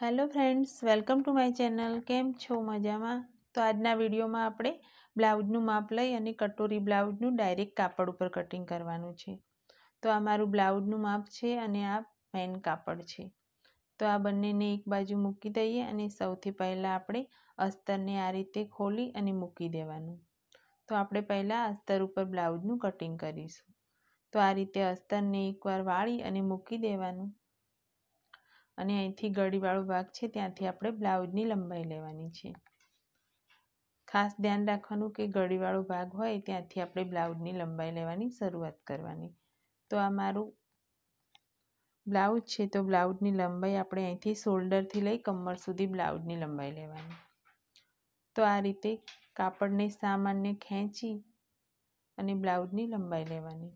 hello friends welcome to my channel કેમ છો મજામાં તો આજના વિડીયોમાં આપણે બ્લાઉઝનું માપ લઈ અને કટોરી બ્લાઉઝનું ડાયરેક્ટ કાપડ ઉપર કટિંગ કરવાનું છે તો આ મારું બ્લાઉઝનું માપ છે અને આ મેન કાપડ છે તો આ બંનેને એક બાજુ મૂકી દઈએ અને સૌથી પહેલાં આપણે અસ્તરને આ રીતે ખોલી અને મૂકી દેવાનું તો આપણે પહેલાં અસ્તર ઉપર બ્લાઉઝનું કટિંગ કરીશું તો આ રીતે અસ્તરને એકવાર વાળી અને મૂકી દેવાનું અને અહીંથી ગળીવાળો ભાગ છે ત્યાંથી આપણે બ્લાઉઝની લંબાઈ લેવાની છે ખાસ ધ્યાન રાખવાનું કે ગળીવાળો ભાગ હોય ત્યાંથી આપણે બ્લાઉઝની લંબાઈ લેવાની શરૂઆત કરવાની તો આ મારું બ્લાઉઝ છે તો બ્લાઉઝની લંબાઈ આપણે અહીંથી શોલ્ડરથી લઈ કમર સુધી બ્લાઉઝની લંબાઈ લેવાની તો આ રીતે કાપડને સામાન્ય ખેંચી અને બ્લાઉઝની લંબાઈ લેવાની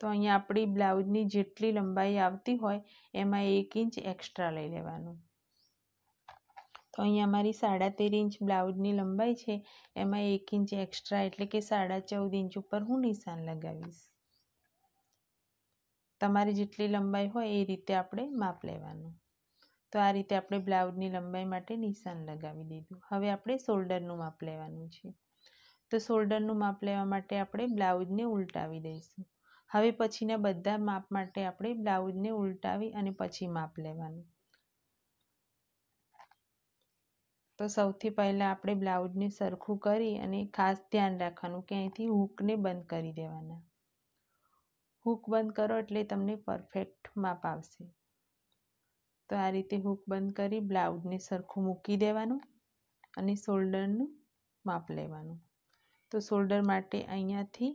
તો અહીંયા આપણી બ્લાઉઝની જેટલી લંબાઈ આવતી હોય એમાં એક ઇંચ એક્સ્ટ્રા લઈ લેવાનું તો અહીંયા અમારી સાડા તેર ઇંચ બ્લાઉઝની લંબાઈ છે એમાં એક ઇંચ એક્સ્ટ્રા એટલે કે સાડા ચૌદ ઇંચ ઉપર હું નિશાન લગાવીશ તમારી જેટલી લંબાઈ હોય એ રીતે આપણે માપ લેવાનું તો આ રીતે આપણે બ્લાઉઝની લંબાઈ માટે નિશાન લગાવી દીધું હવે આપણે શોલ્ડરનું માપ લેવાનું છે તો શોલ્ડરનું માપ લેવા માટે આપણે બ્લાઉઝને ઉલટાવી દઈશું હવે પછીના બધા માપ માટે આપણે બ્લાઉઝને ઉલટાવી અને પછી માપ લેવાનું તો સૌથી પહેલાં આપણે બ્લાઉઝને સરખું કરી અને ખાસ ધ્યાન રાખવાનું કે અહીંથી હૂકને બંધ કરી દેવાના હૂક બંધ કરો એટલે તમને પરફેક્ટ માપ આવશે તો આ રીતે હૂક બંધ કરી બ્લાઉઝને સરખું મૂકી દેવાનું અને શોલ્ડરનું માપ લેવાનું તો શોલ્ડર માટે અહીંયાથી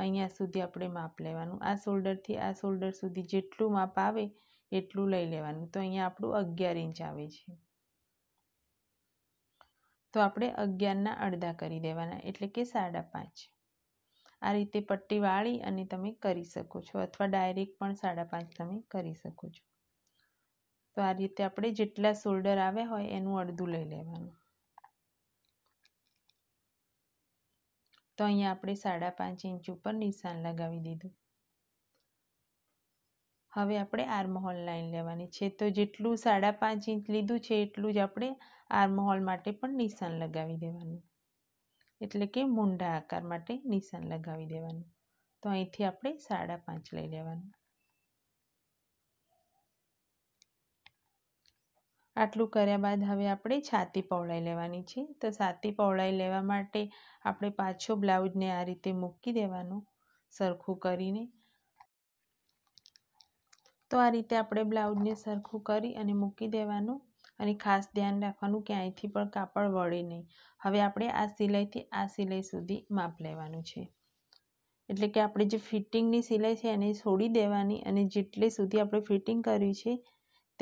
અહીંયા સુધી આપણે માપ લેવાનું આ શોલ્ડરથી આ શોલ્ડર સુધી જેટલું માપ આવે એટલું લઈ લેવાનું તો અહીંયા આપણું અગિયાર ઇંચ આવે છે તો આપણે અગિયારના અડધા કરી દેવાના એટલે કે સાડા પાંચ આ રીતે પટ્ટી વાળી અને તમે કરી શકો છો અથવા ડાયરેક્ટ પણ સાડા પાંચ તમે કરી શકો છો તો આ રીતે આપણે જેટલા શોલ્ડર આવ્યા હોય એનું અડધું લઈ લેવાનું તો અહીંયા આપણે સાડા પાંચ ઇંચ ઉપર નિશાન લગાવી દીધું હવે આપણે આર્મહોલ લાઈન લેવાની છે તો જેટલું સાડા પાંચ ઇંચ લીધું છે એટલું જ આપણે આર્મહોલ માટે પણ નિશાન લગાવી દેવાનું એટલે કે મૂંઢા આકાર માટે નિશાન લગાવી દેવાનું તો અહીંથી આપણે સાડા પાંચ લઈ લેવાનું આટલું કર્યા બાદ હવે આપણે છાતી પહોળાઈ લેવાની છે તો છાતી પહોળાઈ લેવા માટે આપણે પાછો બ્લાઉઝને આ રીતે મૂકી દેવાનું સરખું કરીને તો આ રીતે આપણે બ્લાઉઝને સરખું કરી અને મૂકી દેવાનું અને ખાસ ધ્યાન રાખવાનું કે અહીંથી પણ કાપડ વળે નહીં હવે આપણે આ સિલાઈથી આ સિલાઈ સુધી માપ લેવાનું છે એટલે કે આપણે જે ફિટિંગની સિલાઈ છે એને છોડી દેવાની અને જેટલે સુધી આપણે ફિટિંગ કર્યું છે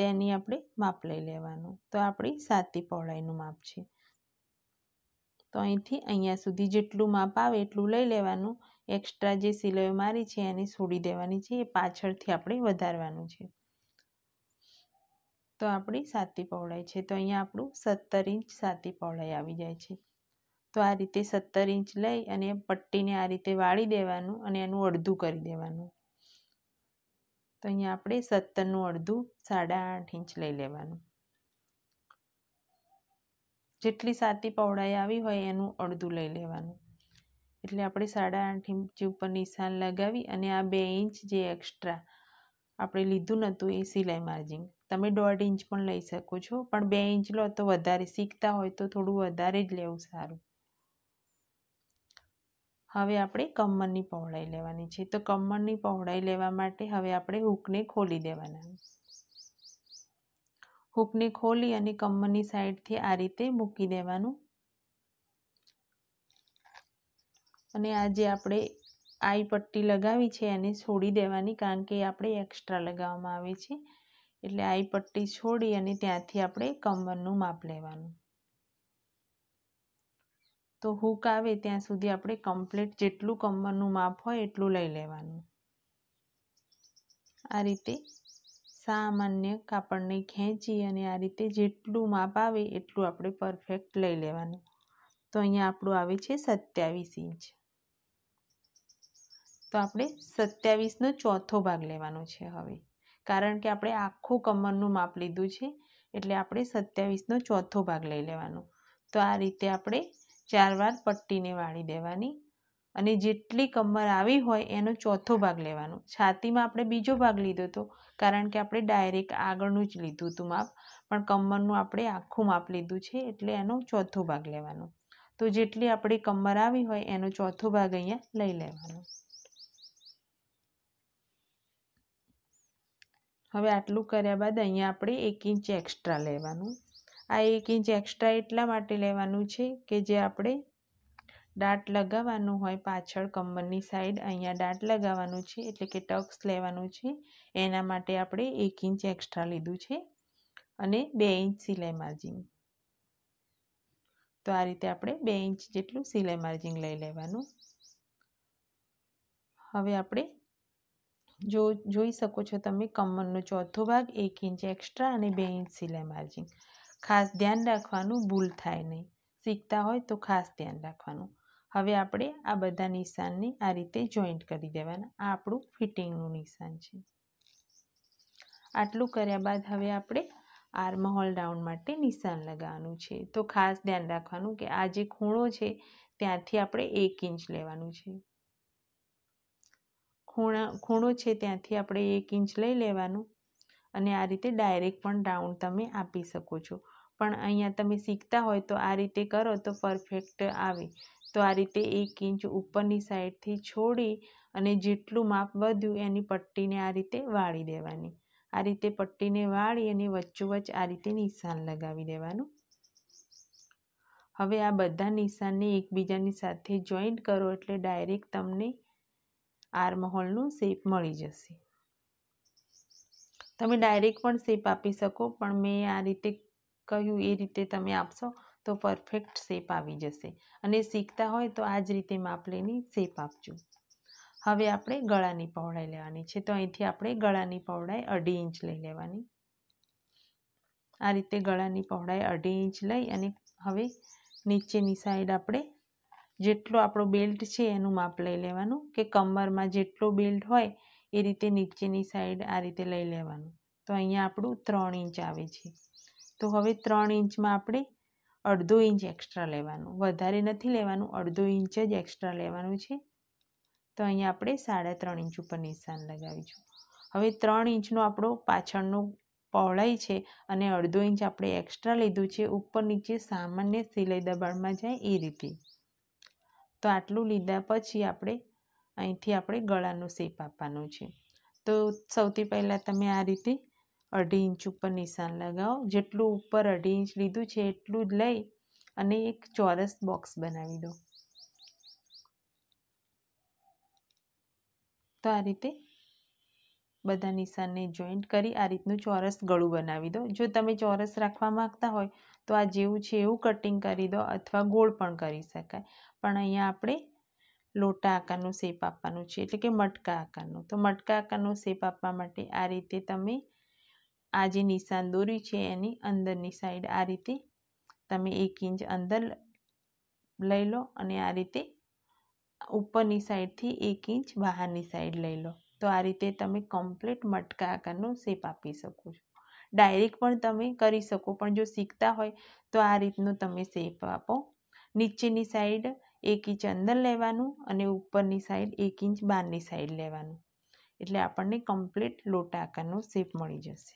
તેની આપણે માપ લઈ લેવાનું તો આપણી સાતી પહોળાઈનું માપ છે તો અહીંથી અહીંયા સુધી જેટલું માપ આવે એટલું લઈ લેવાનું એક્સ્ટ્રા જે સિલાઈઓ મારી છે એને છોડી દેવાની છે એ પાછળથી આપણે વધારવાનું છે તો આપણી સાતી પહોળાઈ છે તો અહીંયા આપણું સત્તર ઇંચ સાતી પહોળાઈ આવી જાય છે તો આ રીતે સત્તર ઇંચ લઈ અને પટ્ટીને આ રીતે વાળી દેવાનું અને એનું અડધું કરી દેવાનું તો અહીંયા આપણે સત્તરનું અડધું સાડા આઠ ઇંચ લઈ લેવાનું જેટલી સાતી પહોળાઈ આવી હોય એનું અડધું લઈ લેવાનું એટલે આપણે સાડા આઠ ઇંચ ઉપર નિશાન લગાવી અને આ બે ઇંચ જે એક્સ્ટ્રા આપણે લીધું નહોતું એ સિલાઈ માર્જિન તમે દોઢ ઇંચ પણ લઈ શકો છો પણ બે ઇંચ લો તો વધારે શીખતા હોય તો થોડું વધારે જ લેવું સારું હવે આપણે કમરની પહોળાઈ લેવાની છે તો કમરની પહોળાઈ લેવા માટે હવે આપણે હૂકને ખોલી દેવાના હૂકને ખોલી અને કમરની સાઈડથી આ રીતે મૂકી દેવાનું અને આ જે આપણે આઈ પટ્ટી લગાવી છે એને છોડી દેવાની કારણ કે આપણે એક્સ્ટ્રા લગાવવામાં આવે છે એટલે આઈ પટ્ટી છોડી અને ત્યાંથી આપણે કમરનું માપ લેવાનું તો હુક આવે ત્યાં સુધી આપણે કમ્પ્લીટ જેટલું કમરનું માપ હોય એટલું લઈ લેવાનું આ રીતે સામાન્ય કાપડને ખેંચી અને આ રીતે જેટલું માપ આવે એટલું આપણે પરફેક્ટ લઈ લેવાનું તો અહીંયા આપણું આવે છે સત્યાવીસ ઇંચ તો આપણે સત્યાવીસનો ચોથો ભાગ લેવાનો છે હવે કારણ કે આપણે આખું કમરનું માપ લીધું છે એટલે આપણે સત્યાવીસનો ચોથો ભાગ લઈ લેવાનો તો આ રીતે આપણે ચાર વાર પટ્ટીને વાળી દેવાની અને જેટલી કમર આવી હોય એનો ચોથો ભાગ લેવાનો છાતીમાં આપણે બીજો ભાગ લીધો હતો કારણ કે આપણે ડાયરેક્ટ આગળનું જ લીધું હતું માપ પણ કમરનું આપણે આખું માપ લીધું છે એટલે એનો ચોથો ભાગ લેવાનો તો જેટલી આપણી કમર આવી હોય એનો ચોથો ભાગ અહીંયા લઈ લેવાનો હવે આટલું કર્યા બાદ અહીંયા આપણે એક ઇંચ એક્સ્ટ્રા લેવાનું આ એક ઇંચ એક્સ્ટ્રા એટલા માટે લેવાનું છે કે જે આપણે દાંત લગાવવાનું હોય પાછળ કમરની સાઈડ અહીંયા દાંત લગાવવાનું છે એટલે કે ટક્સ લેવાનું છે એના માટે આપણે એક ઇંચ એક્સ્ટ્રા લીધું છે અને બે ઇંચ સિલાઈ માર્જિંગ તો આ રીતે આપણે બે ઇંચ જેટલું સિલાઈ માર્જિંગ લઈ લેવાનું હવે આપણે જો જોઈ શકો છો તમે કમરનો ચોથો ભાગ એક ઇંચ એક્સ્ટ્રા અને બે ઇંચ સિલાઈ માર્જિંગ ખાસ ધ્યાન રાખવાનું ભૂલ થાય નહીં શીખતા હોય તો ખાસ ધ્યાન રાખવાનું હવે આપણે આ બધા નિશાનને આ રીતે જોઈન્ટ કરી દેવાના આ આપણું ફિટિંગનું નિશાન છે આટલું કર્યા બાદ હવે આપણે આર્મહોલ હોલ રાઉન્ડ માટે નિશાન લગાવવાનું છે તો ખાસ ધ્યાન રાખવાનું કે આ જે ખૂણો છે ત્યાંથી આપણે એક ઇંચ લેવાનું છે ખૂણા ખૂણો છે ત્યાંથી આપણે એક ઇંચ લઈ લેવાનું અને આ રીતે ડાયરેક્ટ પણ રાઉન્ડ તમે આપી શકો છો પણ અહીંયા તમે શીખતા હોય તો આ રીતે કરો તો પરફેક્ટ આવે તો આ રીતે એક ઇંચ ઉપરની સાઈડથી છોડી અને જેટલું માપ વધ્યું એની પટ્ટીને આ રીતે વાળી દેવાની આ રીતે પટ્ટીને વાળી અને વચ્ચોવચ્ચ આ રીતે નિશાન લગાવી દેવાનું હવે આ બધા નિશાનને એકબીજાની સાથે જોઈન્ટ કરો એટલે ડાયરેક્ટ તમને આર્મહોલનું શેપ મળી જશે તમે ડાયરેક્ટ પણ શેપ આપી શકો પણ મેં આ રીતે કહ્યું એ રીતે તમે આપશો તો પરફેક્ટ શેપ આવી જશે અને શીખતા હોય તો આ જ રીતે માપ લઈને શેપ આપજો હવે આપણે ગળાની પહોળાઈ લેવાની છે તો અહીંથી આપણે ગળાની પહોળાઈ અઢી ઇંચ લઈ લેવાની આ રીતે ગળાની પહોળાઈ અઢી ઇંચ લઈ અને હવે નીચેની સાઈડ આપણે જેટલો આપણો બેલ્ટ છે એનું માપ લઈ લેવાનું કે કમરમાં જેટલો બેલ્ટ હોય એ રીતે નીચેની સાઈડ આ રીતે લઈ લેવાનું તો અહીંયા આપણું ત્રણ ઇંચ આવે છે તો હવે ત્રણ ઇંચમાં આપણે અડધો ઇંચ એક્સ્ટ્રા લેવાનું વધારે નથી લેવાનું અડધો ઇંચ જ એક્સ્ટ્રા લેવાનું છે તો અહીંયા આપણે સાડા ત્રણ ઇંચ ઉપર નિશાન લગાવીશું હવે ત્રણ ઇંચનો આપણો પાછળનો પહોળાઈ છે અને અડધો ઇંચ આપણે એક્સ્ટ્રા લીધું છે ઉપર નીચે સામાન્ય સિલાઈ દબાણમાં જાય એ રીતે તો આટલું લીધા પછી આપણે અહીંથી આપણે ગળાનું શેપ આપવાનું છે તો સૌથી પહેલાં તમે આ રીતે અઢી ઇંચ ઉપર નિશાન લગાવો જેટલું ઉપર અઢી ઇંચ લીધું છે એટલું જ લઈ અને એક ચોરસ બોક્સ બનાવી દો તો આ રીતે બધા નિશાનને જોઈન્ટ કરી આ રીતનું ચોરસ ગળું બનાવી દો જો તમે ચોરસ રાખવા માગતા હોય તો આ જેવું છે એવું કટિંગ કરી દો અથવા ગોળ પણ કરી શકાય પણ અહીંયા આપણે લોટા આકારનું શેપ આપવાનું છે એટલે કે મટકા આકારનું તો મટકા આકારનો શેપ આપવા માટે આ રીતે તમે આ જે નિશાન દોર્યું છે એની અંદરની સાઈડ આ રીતે તમે એક ઇંચ અંદર લઈ લો અને આ રીતે ઉપરની સાઈડથી એક ઇંચ બહારની સાઈડ લઈ લો તો આ રીતે તમે કમ્પ્લીટ મટકા આકારનું શેપ આપી શકો છો ડાયરેક્ટ પણ તમે કરી શકો પણ જો શીખતા હોય તો આ રીતનું તમે શેપ આપો નીચેની સાઈડ એક ઇંચ અંદર લેવાનું અને ઉપરની સાઈડ એક ઇંચ બહારની સાઈડ લેવાનું એટલે આપણને કમ્પ્લીટ લોટા આકારનો શેપ મળી જશે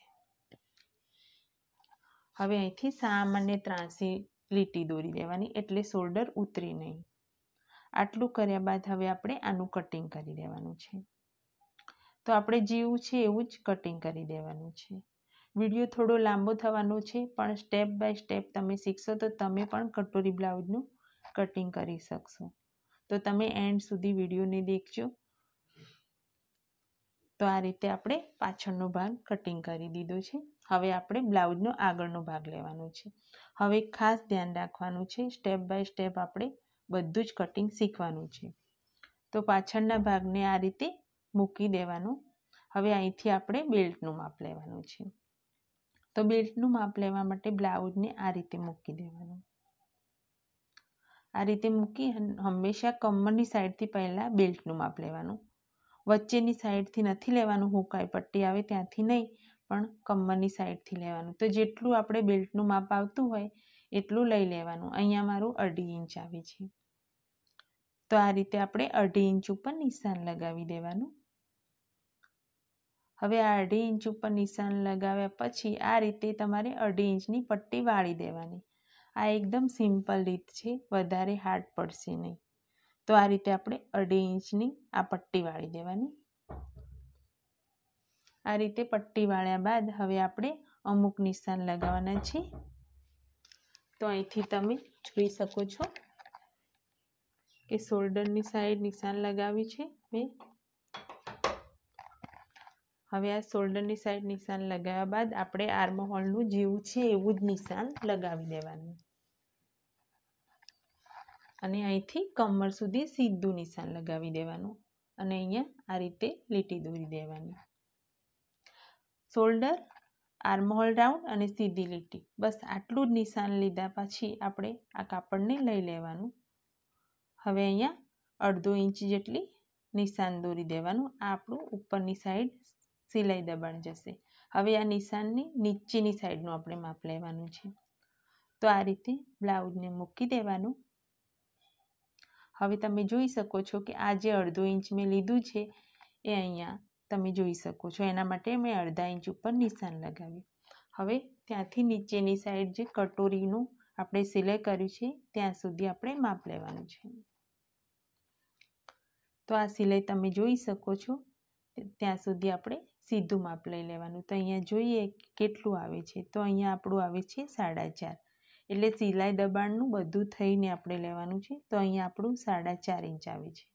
હવે અહીંથી સામાન્ય ત્રાંસી લીટી દોરી દેવાની એટલે શોલ્ડર ઉતરી નહીં આટલું કર્યા બાદ હવે આપણે આનું કટિંગ કરી દેવાનું છે તો આપણે જેવું છે એવું જ કટિંગ કરી દેવાનું છે વિડીયો થોડો લાંબો થવાનો છે પણ સ્ટેપ બાય સ્ટેપ તમે શીખશો તો તમે પણ કટોરી બ્લાઉઝનું કટિંગ કરી શકશો તો તમે એન્ડ સુધી વિડીયોને દેખજો તો આ રીતે આપણે પાછળનો ભાગ કટિંગ કરી દીધો છે હવે આપણે બ્લાઉઝનો આગળનો ભાગ લેવાનો છે હવે ખાસ ધ્યાન રાખવાનું છે સ્ટેપ બાય સ્ટેપ આપણે બધું જ કટિંગ શીખવાનું છે તો પાછળના ભાગને આ રીતે મૂકી દેવાનું હવે અહીંથી આપણે બેલ્ટનું માપ લેવાનું છે તો બેલ્ટનું માપ લેવા માટે બ્લાઉઝને આ રીતે મૂકી દેવાનું આ રીતે મૂકી હંમેશા કમરની સાઈડથી પહેલાં બેલ્ટનું માપ લેવાનું વચ્ચેની સાઈડથી નથી લેવાનું હુકાય પટ્ટી આવે ત્યાંથી નહીં પણ કમરની સાઈડથી લેવાનું તો જેટલું આપણે બેલ્ટનું માપ આવતું હોય એટલું લઈ લેવાનું અહીંયા મારું અઢી ઇંચ આવે છે તો આ રીતે આપણે અઢી ઇંચ ઉપર નિશાન લગાવી દેવાનું હવે આ અઢી ઇંચ ઉપર નિશાન લગાવ્યા પછી આ રીતે તમારે અઢી ઇંચની પટ્ટી વાળી દેવાની આ એકદમ સિમ્પલ રીત છે વધારે હાર્ડ પડશે નહીં તો આ રીતે આપણે અઢી ઇંચની આ પટ્ટી વાળી દેવાની આ રીતે પટ્ટી વાળ્યા બાદ હવે આપણે અમુક નિશાન લગાવવાના છે તો અહીંથી તમે જોઈ શકો છો કે શોલ્ડરની સાઈડ નિશાન લગાવી છે મેં હવે આ શોલ્ડરની સાઈડ નિશાન લગાવ્યા બાદ આપણે આર્મહોલનું જેવું છે એવું જ નિશાન લગાવી દેવાનું અને અહીંથી કમર સુધી સીધું નિશાન લગાવી દેવાનું અને અહીંયા આ રીતે લીટી દોરી દેવાની શોલ્ડર આર્મહોલ રાઉન્ડ અને સીધી લીટી બસ આટલું જ નિશાન લીધા પછી આપણે આ કાપડને લઈ લેવાનું હવે અહીંયા અડધો ઇંચ જેટલી નિશાન દોરી દેવાનું આ આપણું ઉપરની સાઈડ સિલાઈ દબાણ જશે હવે આ નિશાનની નીચેની સાઈડનું આપણે માપ લેવાનું છે તો આ રીતે બ્લાઉઝને મૂકી દેવાનું હવે તમે જોઈ શકો છો કે આ જે અડધો ઇંચ મેં લીધું છે એ અહીંયા તમે જોઈ શકો છો એના માટે મેં અડધા ઇંચ ઉપર નિશાન લગાવ્યું હવે ત્યાંથી નીચેની સાઈડ જે કટોરીનું આપણે સિલાઈ કર્યું છે ત્યાં સુધી આપણે માપ લેવાનું છે તો આ સિલાઈ તમે જોઈ શકો છો ત્યાં સુધી આપણે સીધું માપ લઈ લેવાનું તો અહીંયા જોઈએ કેટલું આવે છે તો અહીંયા આપણું આવે છે સાડા ચાર એટલે સિલાઈ દબાણનું બધું થઈને આપણે લેવાનું છે તો અહીંયા આપણું સાડા ચાર ઇંચ આવે છે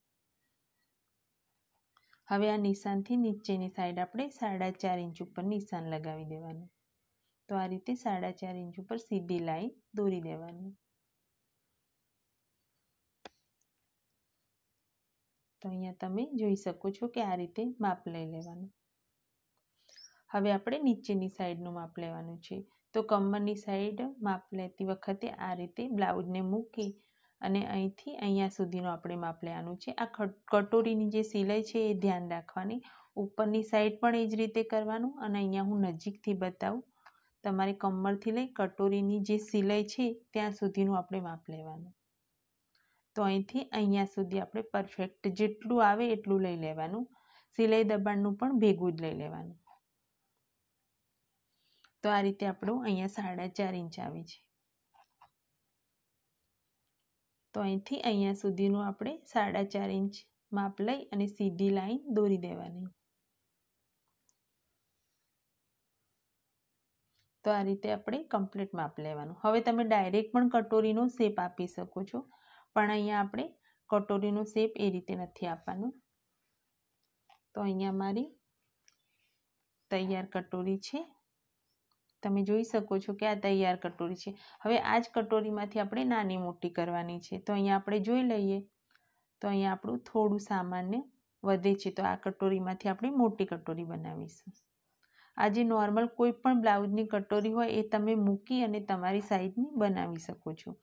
હવે આ નિશાનથી નીચેની સાઈડ આપણે સાડા ચાર ઇંચ ઉપર નિશાન લગાવી દેવાનું તો આ રીતે સાડા ચાર ઇંચ ઉપર સીધી લાઈન દોરી દેવાની તો અહીંયા તમે જોઈ શકો છો કે આ રીતે માપ લઈ લેવાનું હવે આપણે નીચેની સાઈડનું માપ લેવાનું છે તો કમરની સાઈડ માપ લેતી વખતે આ રીતે બ્લાઉઝને મૂકી અને અહીંથી અહીંયા સુધીનું આપણે માપ લેવાનું છે આ કટોરીની જે સિલાઈ છે એ ધ્યાન રાખવાની ઉપરની સાઈડ પણ એ જ રીતે કરવાનું અને અહીંયા હું નજીકથી બતાવું તમારે કમરથી લઈ કટોરીની જે સિલાઈ છે ત્યાં સુધીનું આપણે માપ લેવાનું તો અહીંથી અહીંયા સુધી આપણે પરફેક્ટ જેટલું આવે એટલું લઈ લેવાનું સિલાઈ દબાણનું પણ ભેગું જ લઈ લેવાનું તો આ રીતે આપણું અહીંયા સાડા ચાર ઇંચ આવે છે તો અહીંથી અહીંયા સુધીનું આપણે સાડા ચાર ઇંચ માપ લઈ અને સીધી લાઈન દોરી દેવાની તો આ રીતે આપણે કમ્પ્લીટ માપ લેવાનું હવે તમે ડાયરેક્ટ પણ કટોરીનો શેપ આપી શકો છો પણ અહીંયા આપણે કટોરીનો શેપ એ રીતે નથી આપવાનું તો અહીંયા મારી તૈયાર કટોરી છે તમે જોઈ શકો છો કે આ તૈયાર કટોરી છે હવે આ જ કટોરીમાંથી આપણે નાની મોટી કરવાની છે તો અહીંયા આપણે જોઈ લઈએ તો અહીંયા આપણું થોડું સામાન્ય વધે છે તો આ કટોરીમાંથી આપણે મોટી કટોરી બનાવીશું આ જે નોર્મલ કોઈ પણ બ્લાઉઝની કટોરી હોય એ તમે મૂકી અને તમારી સાઈડની બનાવી શકો છો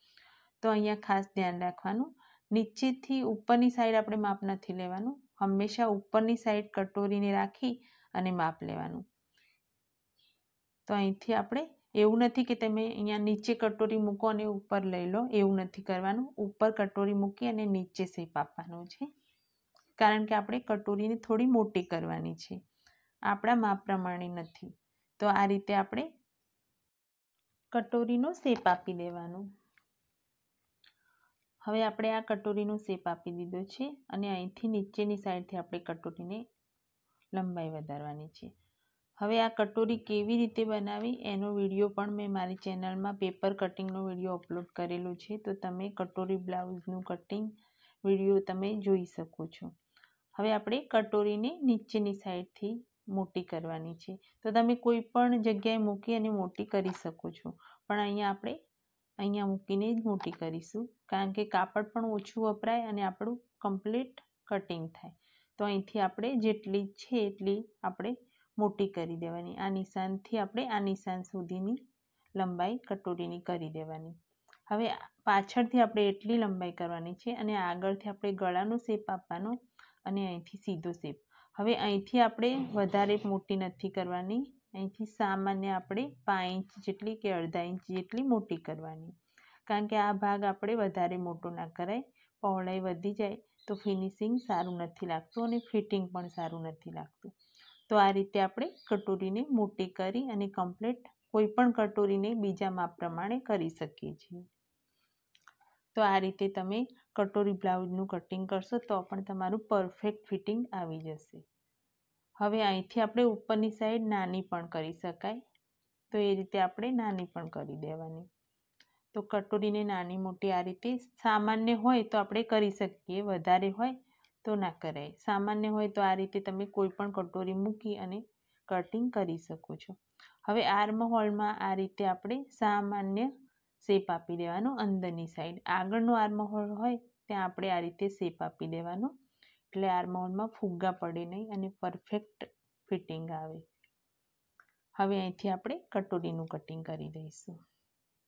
તો અહીંયા ખાસ ધ્યાન રાખવાનું નીચેથી ઉપરની સાઈડ આપણે માપ નથી લેવાનું હંમેશા ઉપરની સાઈડ કટોરીને રાખી અને માપ લેવાનું તો અહીંથી આપણે એવું નથી કે તમે અહીંયા નીચે કટોરી મૂકો અને ઉપર લઈ લો એવું નથી કરવાનું ઉપર કટોરી મૂકી અને નીચે શેપ આપવાનો છે કારણ કે આપણે કટોરીને થોડી મોટી કરવાની છે આપણા માપ પ્રમાણે નથી તો આ રીતે આપણે કટોરીનો શેપ આપી દેવાનો હવે આપણે આ કટોરીનો શેપ આપી દીધો છે અને અહીંથી નીચેની સાઈડથી આપણે કટોરીને લંબાઈ વધારવાની છે હવે આ કટોરી કેવી રીતે બનાવી એનો વિડીયો પણ મેં મારી ચેનલમાં પેપર કટિંગનો વિડીયો અપલોડ કરેલો છે તો તમે કટોરી બ્લાઉઝનું કટિંગ વિડીયો તમે જોઈ શકો છો હવે આપણે કટોરીને નીચેની સાઈડથી મોટી કરવાની છે તો તમે કોઈ પણ જગ્યાએ મૂકી અને મોટી કરી શકો છો પણ અહીંયા આપણે અહીંયા મૂકીને જ મોટી કરીશું કારણ કે કાપડ પણ ઓછું વપરાય અને આપણું કમ્પ્લીટ કટિંગ થાય તો અહીંથી આપણે જેટલી છે એટલી આપણે મોટી કરી દેવાની આ નિશાનથી આપણે આ નિશાન સુધીની લંબાઈ કટોરીની કરી દેવાની હવે પાછળથી આપણે એટલી લંબાઈ કરવાની છે અને આગળથી આપણે ગળાનો શેપ આપવાનો અને અહીંથી સીધો શેપ હવે અહીંથી આપણે વધારે મોટી નથી કરવાની અહીંથી સામાન્ય આપણે પાંચ ઇંચ જેટલી કે અડધા ઇંચ જેટલી મોટી કરવાની કારણ કે આ ભાગ આપણે વધારે મોટો ના કરાય પહોળાઈ વધી જાય તો ફિનિશિંગ સારું નથી લાગતું અને ફિટિંગ પણ સારું નથી લાગતું તો આ રીતે આપણે કટોરીને મોટી કરી અને કમ્પ્લીટ કોઈ પણ કટોરીને બીજા માપ પ્રમાણે કરી શકીએ છીએ તો આ રીતે તમે કટોરી બ્લાઉઝનું કટિંગ કરશો તો પણ તમારું પરફેક્ટ ફિટિંગ આવી જશે હવે અહીંથી આપણે ઉપરની સાઈડ નાની પણ કરી શકાય તો એ રીતે આપણે નાની પણ કરી દેવાની તો કટોરીને નાની મોટી આ રીતે સામાન્ય હોય તો આપણે કરી શકીએ વધારે હોય તો ના કરાય સામાન્ય હોય તો આ રીતે તમે કોઈ પણ કટોરી મૂકી અને કટિંગ કરી શકો છો હવે આર્મ હોલમાં આ રીતે આપણે સામાન્ય શેપ આપી દેવાનો અંદરની સાઈડ આગળનો આર્મ હોલ હોય ત્યાં આપણે આ રીતે શેપ આપી દેવાનો એટલે આર્મ હોલમાં ફુગ્ગા પડે નહીં અને પરફેક્ટ ફિટિંગ આવે હવે અહીંથી આપણે કટોરીનું કટિંગ કરી દઈશું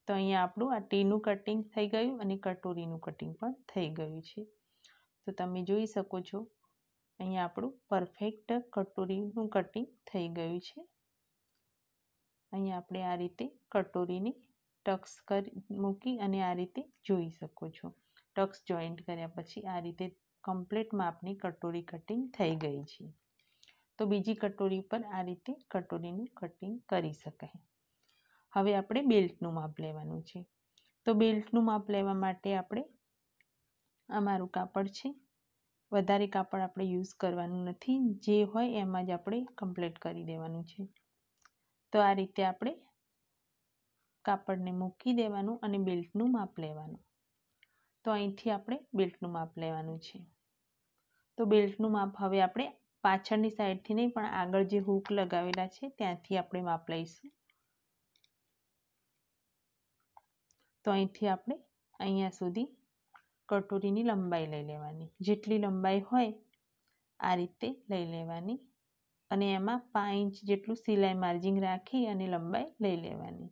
તો અહીંયા આપણું આ ટીનું કટિંગ થઈ ગયું અને કટોરીનું કટિંગ પણ થઈ ગયું છે તો તમે જોઈ શકો છો અહીંયા આપણું પરફેક્ટ કટોરીનું કટિંગ થઈ ગયું છે અહીંયા આપણે આ રીતે કટોરીને ટક્સ કરી મૂકી અને આ રીતે જોઈ શકો છો ટક્સ જોઈન્ટ કર્યા પછી આ રીતે કમ્પ્લીટ માપની કટોરી કટિંગ થઈ ગઈ છે તો બીજી કટોરી પર આ રીતે કટોરીનું કટિંગ કરી શકાય હવે આપણે બેલ્ટનું માપ લેવાનું છે તો બેલ્ટનું માપ લેવા માટે આપણે આ મારું કાપડ છે વધારે કાપડ આપણે યુઝ કરવાનું નથી જે હોય એમાં જ આપણે કમ્પ્લીટ કરી દેવાનું છે તો આ રીતે આપણે કાપડને મૂકી દેવાનું અને બેલ્ટનું માપ લેવાનું તો અહીંથી આપણે બેલ્ટનું માપ લેવાનું છે તો બેલ્ટનું માપ હવે આપણે પાછળની સાઈડથી નહીં પણ આગળ જે હૂક લગાવેલા છે ત્યાંથી આપણે માપ લઈશું તો અહીંથી આપણે અહીંયા સુધી કટોરીની લંબાઈ લઈ લેવાની જેટલી લંબાઈ હોય આ રીતે લઈ લેવાની અને એમાં પાંચ ઇંચ જેટલું સિલાઈ માર્જિન રાખી અને લંબાઈ લઈ લેવાની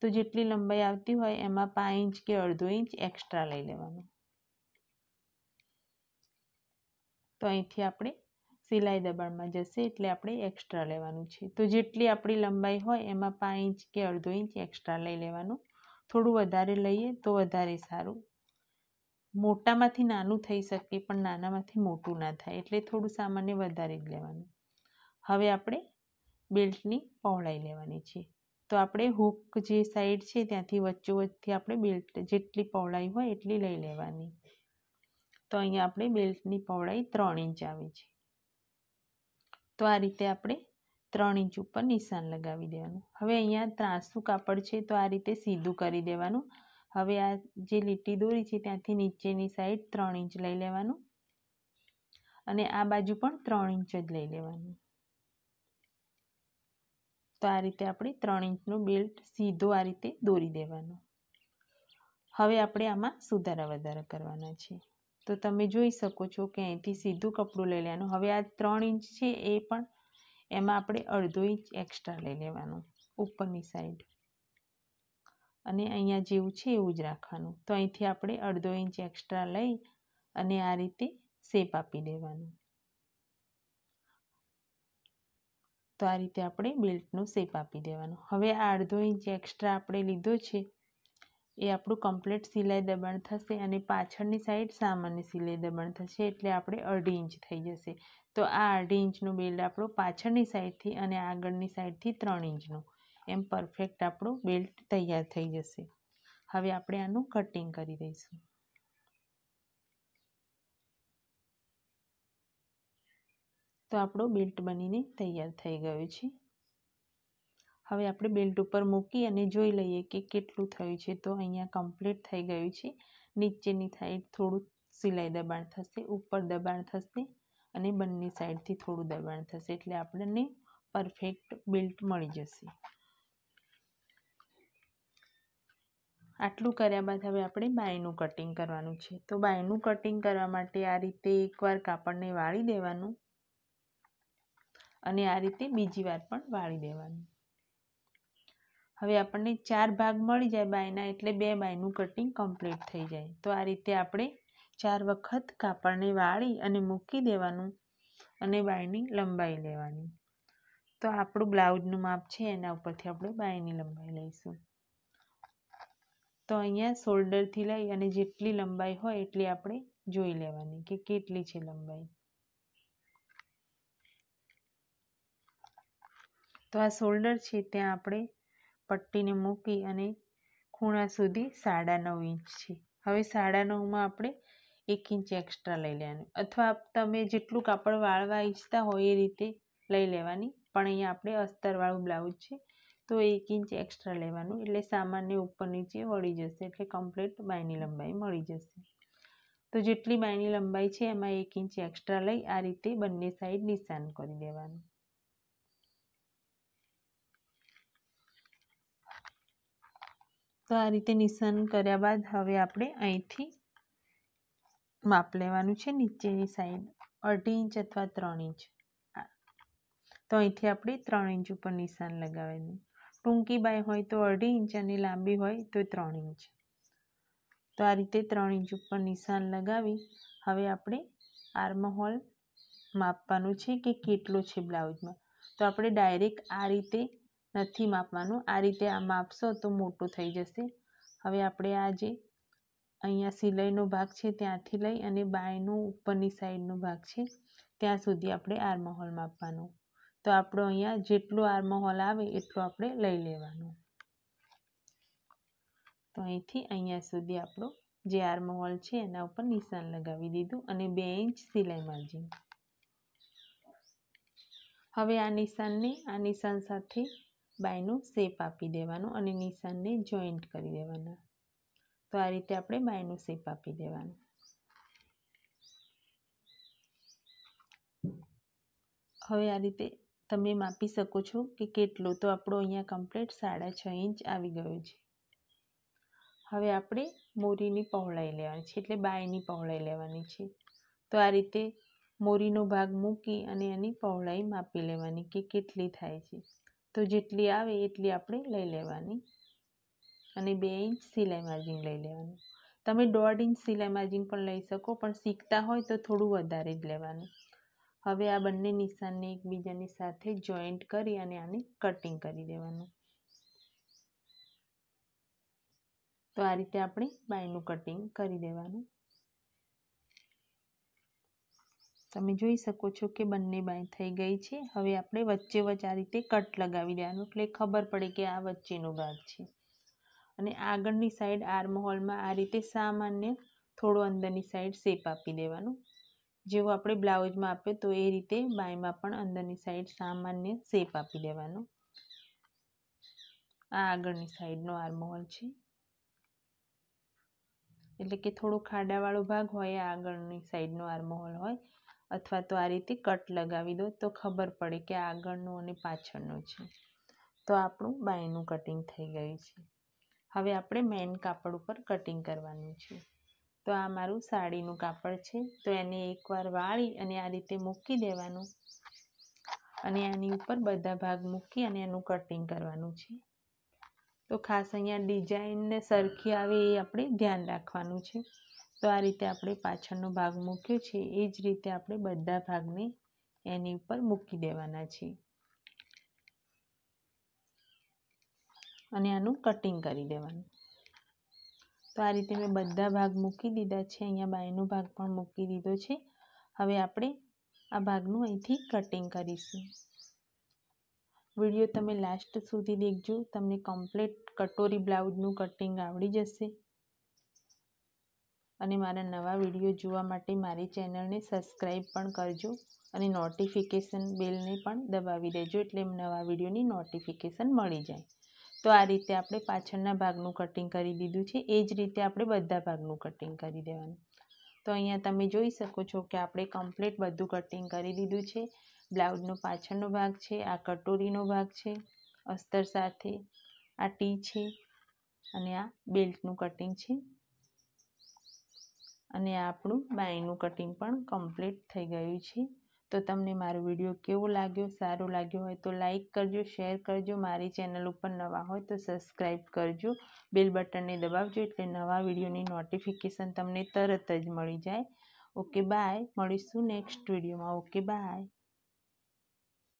તો જેટલી લંબાઈ આવતી હોય એમાં પાંચ ઇંચ કે અડધો ઇંચ એક્સ્ટ્રા લઈ લેવાનું તો અહીંથી આપણે સિલાઈ દબાણમાં જશે એટલે આપણે એક્સ્ટ્રા લેવાનું છે તો જેટલી આપણી લંબાઈ હોય એમાં પાંચ ઇંચ કે અડધો ઇંચ એક્સ્ટ્રા લઈ લેવાનું થોડું વધારે લઈએ તો વધારે સારું મોટામાંથી નાનું થઈ શકે પણ નાનામાંથી મોટું ના થાય એટલે થોડું સામાન્ય વધારે જ લેવાનું હવે આપણે બેલ્ટની પહોળાઈ લેવાની છે તો આપણે હુક જે સાઈડ છે ત્યાંથી વચ્ચોવચ્ચથી આપણે બેલ્ટ જેટલી પહોળાઈ હોય એટલી લઈ લેવાની તો અહીંયા આપણે બેલ્ટની પહોળાઈ ત્રણ ઇંચ આવી છે તો આ રીતે આપણે ત્રણ ઇંચ ઉપર નિશાન લગાવી દેવાનું હવે અહીંયા ત્રાસું કાપડ છે તો આ રીતે સીધું કરી દેવાનું હવે આ જે લીટી દોરી છે ત્યાંથી નીચેની સાઈડ ત્રણ ઇંચ લઈ લેવાનું અને આ બાજુ પણ ત્રણ ઇંચ જ લઈ લેવાનું તો આ રીતે આપણે ત્રણ ઇંચનો બેલ્ટ સીધો આ રીતે દોરી દેવાનો હવે આપણે આમાં સુધારા વધારા કરવાના છે તો તમે જોઈ શકો છો કે અહીંથી સીધું કપડું લઈ લેવાનું હવે આ ત્રણ ઇંચ છે એ પણ એમાં આપણે અડધો ઇંચ એક્સ્ટ્રા લઈ લેવાનું ઉપરની સાઈડ અને અહીંયા જેવું છે એવું જ રાખવાનું તો અહીંથી આપણે અડધો ઇંચ એક્સ્ટ્રા લઈ અને આ રીતે શેપ આપી દેવાનું તો આ રીતે આપણે બેલ્ટનું શેપ આપી દેવાનું હવે આ અડધો ઇંચ એક્સ્ટ્રા આપણે લીધો છે એ આપણું કમ્પ્લીટ સિલાઈ દબાણ થશે અને પાછળની સાઈડ સામાન્ય સિલાઈ દબાણ થશે એટલે આપણે અઢી ઇંચ થઈ જશે તો આ અઢી ઇંચનું બેલ્ટ આપણું પાછળની સાઈડથી અને આગળની સાઈડથી ત્રણ ઇંચનું એમ પરફેક્ટ આપણું બેલ્ટ તૈયાર થઈ જશે હવે આપણે આનું કટિંગ કરી દઈશું તો આપણો બેલ્ટ બનીને તૈયાર થઈ ગયો છે હવે આપણે બેલ્ટ ઉપર મૂકી અને જોઈ લઈએ કે કેટલું થયું છે તો અહીંયા કમ્પ્લીટ થઈ ગયું છે નીચેની સાઈડ થોડું સિલાઈ દબાણ થશે ઉપર દબાણ થશે અને બંને સાઈડથી થોડું દબાણ થશે એટલે આપણને પરફેક્ટ બેલ્ટ મળી જશે આટલું કર્યા બાદ હવે આપણે બાયનું કટિંગ કરવાનું છે તો બાયનું કટિંગ કરવા માટે આ રીતે એકવાર કાપડને વાળી દેવાનું અને આ રીતે બીજી વાર પણ વાળી દેવાનું હવે આપણને ચાર ભાગ મળી જાય બાયના એટલે બે બાયનું કટિંગ કમ્પ્લીટ થઈ જાય તો આ રીતે આપણે ચાર વખત કાપડને વાળી અને મૂકી દેવાનું અને બાયની લંબાઈ લેવાની તો આપણું બ્લાઉઝનું માપ છે એના ઉપરથી આપણે બાયની લંબાઈ લઈશું તો અહીંયા શોલ્ડરથી લઈ અને જેટલી લંબાઈ હોય એટલી આપણે જોઈ લેવાની કે કેટલી છે લંબાઈ તો આ શોલ્ડર છે ત્યાં આપણે પટ્ટીને મૂકી અને ખૂણા સુધી સાડા નવ ઇંચ છે હવે સાડા નવમાં આપણે એક ઇંચ એક્સ્ટ્રા લઈ લેવાનું અથવા તમે જેટલું કાપડ વાળવા ઈચ્છતા હોય એ રીતે લઈ લેવાની પણ અહીંયા આપણે અસ્તરવાળું બ્લાઉઝ છે તો એક ઇંચ એક્સ્ટ્રા લેવાનું એટલે સામાનને ઉપર નીચે વળી જશે એટલે કમ્પ્લીટ બાયની લંબાઈ મળી જશે તો જેટલી બાયની લંબાઈ છે એમાં એક ઇંચ એક્સ્ટ્રા લઈ આ રીતે બંને સાઈડ નિશાન કરી દેવાનું તો આ રીતે નિશાન કર્યા બાદ હવે આપણે અહીંથી માપ લેવાનું છે નીચેની સાઈડ અઢી ઇંચ અથવા ત્રણ ઇંચ તો અહીંથી આપણે ત્રણ ઇંચ ઉપર નિશાન લગાવેલું ટૂંકી બાય હોય તો અઢી ઇંચ અને લાંબી હોય તો ત્રણ ઇંચ તો આ રીતે ત્રણ ઇંચ ઉપર નિશાન લગાવી હવે આપણે આર્મહોલ હોલ માપવાનું છે કે કેટલો છે બ્લાઉઝમાં તો આપણે ડાયરેક્ટ આ રીતે નથી માપવાનું આ રીતે આ માપશો તો મોટું થઈ જશે હવે આપણે આ જે અહીંયા સિલાઈનો ભાગ છે ત્યાંથી લઈ અને બાયનો ઉપરની સાઈડનો ભાગ છે ત્યાં સુધી આપણે આર્મહોલ માપવાનું તો આપણો અહીંયા જેટલું આર્મહોલ આવે એટલું આપણે લઈ લેવાનું તો અહીંથી અહીંયા સુધી આપણો જે આર્મહોલ છે એના ઉપર નિશાન લગાવી દીધું અને બે ઇંચ સિલાઈ માર્જિન હવે આ નિશાનને આ નિશાન સાથે બાયનો શેપ આપી દેવાનું અને નિશાનને જોઈન્ટ કરી દેવાના તો આ રીતે આપણે બાયનો શેપ આપી દેવાનું હવે આ રીતે તમે માપી શકો છો કે કેટલો તો આપણો અહીંયા કમ્પ્લીટ સાડા છ ઇંચ આવી ગયો છે હવે આપણે મોરીની પહોળાઈ લેવાની છે એટલે બાયની પહોળાઈ લેવાની છે તો આ રીતે મોરીનો ભાગ મૂકી અને એની પહોળાઈ માપી લેવાની કે કેટલી થાય છે તો જેટલી આવે એટલી આપણે લઈ લેવાની અને બે ઇંચ સિલાઈ માર્જિન લઈ લેવાનું તમે દોઢ ઇંચ સિલાઈ માર્જિન પણ લઈ શકો પણ શીખતા હોય તો થોડું વધારે જ લેવાનું હવે આ બંને નિશાનને એકબીજાની સાથે જોઈન્ટ કરી અને આને કટિંગ કરી દેવાનું તો આ રીતે આપણે બાયનું કટિંગ કરી દેવાનું તમે જોઈ શકો છો કે બંને બાય થઈ ગઈ છે હવે આપણે વચ્ચે વચ્ચે આ રીતે કટ લગાવી દેવાનું એટલે ખબર પડે કે આ વચ્ચેનો ભાગ છે અને આગળની સાઈડ આર્મ આ રીતે સામાન્ય થોડો અંદરની સાઈડ શેપ આપી દેવાનું જેવું આપણે બ્લાઉઝમાં આપ્યું તો એ રીતે બાયમાં પણ અંદરની સાઈડ સામાન્ય શેપ આપી દેવાનો આ આગળની સાઈડનો આર્મહોલ છે એટલે કે થોડો ખાડાવાળો ભાગ હોય આગળની સાઈડનો આર્મહોલ હોય અથવા તો આ રીતે કટ લગાવી દો તો ખબર પડે કે આગળનું અને પાછળનું છે તો આપણું બાયનું કટિંગ થઈ ગયું છે હવે આપણે મેન કાપડ ઉપર કટિંગ કરવાનું છે તો આ મારું સાડીનું કાપડ છે તો એને એકવાર વાળી અને આ રીતે મૂકી દેવાનું અને આની ઉપર બધા ભાગ મૂકી અને એનું કટિંગ કરવાનું છે તો ખાસ અહીંયા ડિઝાઇનને સરખી આવે એ આપણે ધ્યાન રાખવાનું છે તો આ રીતે આપણે પાછળનો ભાગ મૂક્યો છે એ જ રીતે આપણે બધા ભાગને એની ઉપર મૂકી દેવાના છે અને આનું કટિંગ કરી દેવાનું તો આ રીતે મેં બધા ભાગ મૂકી દીધા છે અહીંયા બાયનો ભાગ પણ મૂકી દીધો છે હવે આપણે આ ભાગનું અહીંથી કટિંગ કરીશું વિડીયો તમે લાસ્ટ સુધી દેખજો તમને કમ્પ્લીટ કટોરી બ્લાઉઝનું કટિંગ આવડી જશે અને મારા નવા વિડીયો જોવા માટે મારી ચેનલને સબસ્ક્રાઈબ પણ કરજો અને નોટિફિકેશન બેલને પણ દબાવી દેજો એટલે નવા વિડીયોની નોટિફિકેશન મળી જાય તો આ રીતે આપણે પાછળના ભાગનું કટિંગ કરી દીધું છે એ જ રીતે આપણે બધા ભાગનું કટિંગ કરી દેવાનું તો અહીંયા તમે જોઈ શકો છો કે આપણે કમ્પ્લીટ બધું કટિંગ કરી દીધું છે બ્લાઉઝનો પાછળનો ભાગ છે આ કટોરીનો ભાગ છે અસ્તર સાથે આ ટી છે અને આ બેલ્ટનું કટિંગ છે અને આપણું બાયનું કટિંગ પણ કમ્પ્લીટ થઈ ગયું છે તો તમને મારો વિડીયો કેવો લાગ્યો સારો લાગ્યો હોય તો લાઈક કરજો શેર કરજો મારી ચેનલ ઉપર નવા હોય તો સબસ્ક્રાઈબ કરજો બેલ બટનને દબાવજો એટલે નવા વિડીયોની નોટિફિકેશન તમને તરત જ મળી જાય ઓકે બાય મળીશું નેક્સ્ટ વિડીયોમાં ઓકે બાય